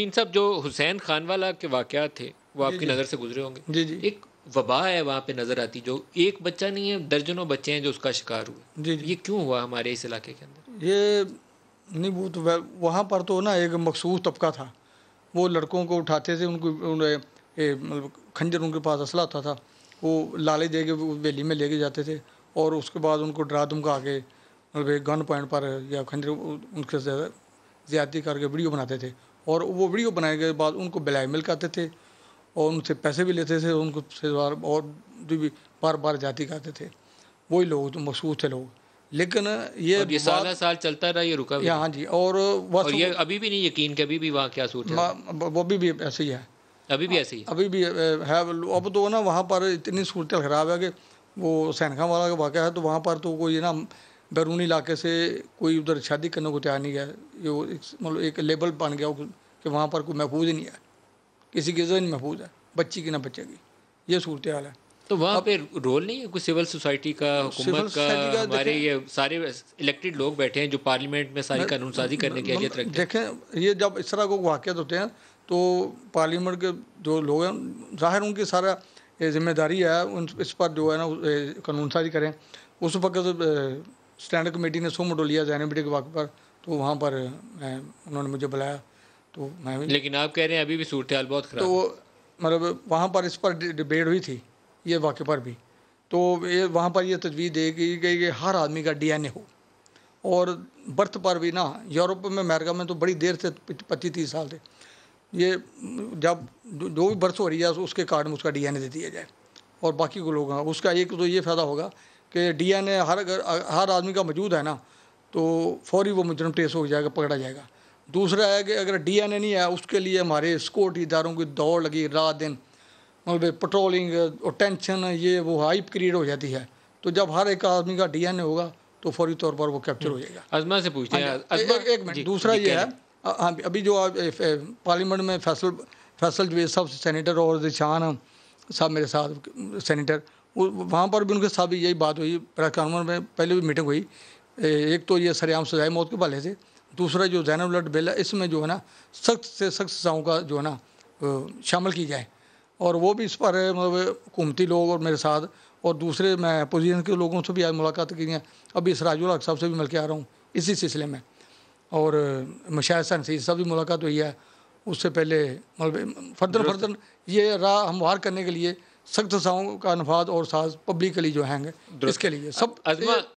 इन सब जो हुसैन खान वाला के वाक़ थे वो आपकी नज़र से गुजरे होंगे जी जी एक वबा है वहाँ पे नज़र आती जो एक बच्चा नहीं है दर्जनों बच्चे हैं जो उसका शिकार हुए जी जी ये क्यों हुआ हमारे इस इलाके के अंदर ये नहीं वो तो वहाँ पर तो ना एक मखसूस तबका था वो लड़कों को उठाते थे उनको मतलब खंजर उनके पास असला होता था वो लाले दे के वेली में लेके जाते थे और उसके बाद उनको डरा धमका के मतलब गन पॉइंट पर या खंजर उनके ज़्यादा ज्यादा करके वीडियो बनाते थे और वो वीडियो बनाए गए बाद उनको ब्लैकमेल करते थे और उनसे पैसे भी लेते थे उनको बार और जो भी बार बार जाति करते थे वही लोग तो मशहूर थे लोग लेकिन ये और ये साल साल चलता रहा ये रुका भी हाँ जी और, और ये अभी भी नहीं यकीन कि अभी भी वहाँ क्या सूट है वो भी, भी ऐसे ही है अभी भी ऐसे ही अभी भी है अब तो ना वहाँ पर इतनी सूरत खराब है कि वो सैनखा वाला का वाक़ है तो वहाँ पर तो कोई ना बैरूनी इलाके से कोई उधर शादी करने को तैयार नहीं है ये मतलब एक लेबल बन गया कि वहाँ पर कोई महफूज ही नहीं है किसी की इज्जत नहीं महफूज है बच्ची की ना बच्चे की ये सूरत हाल है तो वहाँ पे रोल नहीं है कुछ सिविल सोसाइटी का हुकूमत का, का हमारे ये सारे इलेक्टेड लोग बैठे हैं जो पार्लियामेंट में सारी कानून साजी करने की अहलियत रखते देखें ये जब इस तरह को वाक़ होते हैं तो पार्लियामेंट के जो लोग हैं ज़ाहिर उनकी सारा जिम्मेदारी है उन इस पर जो है ना कानून साजी करें उस वक्त स्टैंड कमेटी ने जैन डोलिया के वक्त पर तो वहाँ पर मैं उन्होंने मुझे बुलाया तो मैं लेकिन आप कह रहे हैं अभी भी सूरत हाल बहुत खराब तो मतलब वहाँ पर इस पर डिबेट हुई थी ये वाक्य पर भी तो ये वहाँ पर यह तजवीज़ दे गई कि, कि हर आदमी का डीएनए हो और बर्थ पर भी ना यूरोप में अमेरिका में तो बड़ी देर से पच्चीस तीस साल से ये जब जो भी बर्थ हो रही है उसके कार्ड में उसका डीएनए दे दिया जाए और बाकी को लोग उसका एक तो ये फ़ायदा होगा कि डीएनए हर हर आदमी का मौजूद है ना तो फौरी वो मुजरम टेस्ट हो जाएगा पकड़ा जाएगा दूसरा है कि अगर डीएनए नहीं है उसके लिए हमारे सिक्योरिटी इदारों की दौड़ लगी रात दिन मतलब पेट्रोलिंग और टेंशन ये वो हाइप क्रिएट हो जाती है तो जब हर एक आदमी का ए होगा तो फौरी तौर पर वो कैप्चर हो हम्म। जाएगा अजमा से पूछते हैं हाँ एक, एक मिनट दूसरा ये है हाँ अभी जो पार्लियामेंट में फैसल फैसल जवेद साहब सेनेटर और जिशान साहब मेरे साथ सेनेटर वहाँ पर भी उनके साथ भी यही बात हुई प्रेस कॉन्फ्रेंस में पहले भी मीटिंग हुई एक तो ये सरेआम सजाए मौत के पाले से दूसरा जो ब्लड बिल है इसमें जो है ना सख्त से सख्त सजाओं का जो है ना शामिल की जाए और वो भी इस पर मतलब हुकूमती लोग और मेरे साथ और दूसरे मैं अपोजिशन के लोगों से भी आज मुलाकात की है अभी सराजुल हक साहब से भी मिल के आ रहा हूँ इसी सिलसिले में और मशाह सनसीद साहब भी मुलाकात हुई है उससे पहले मतलब फर्दर फर्दर ये राह हमवार करने के लिए सख्त सजाओं का अनफाद और साज पब्लिकली जो हैंगे इसके लिए सब अजमा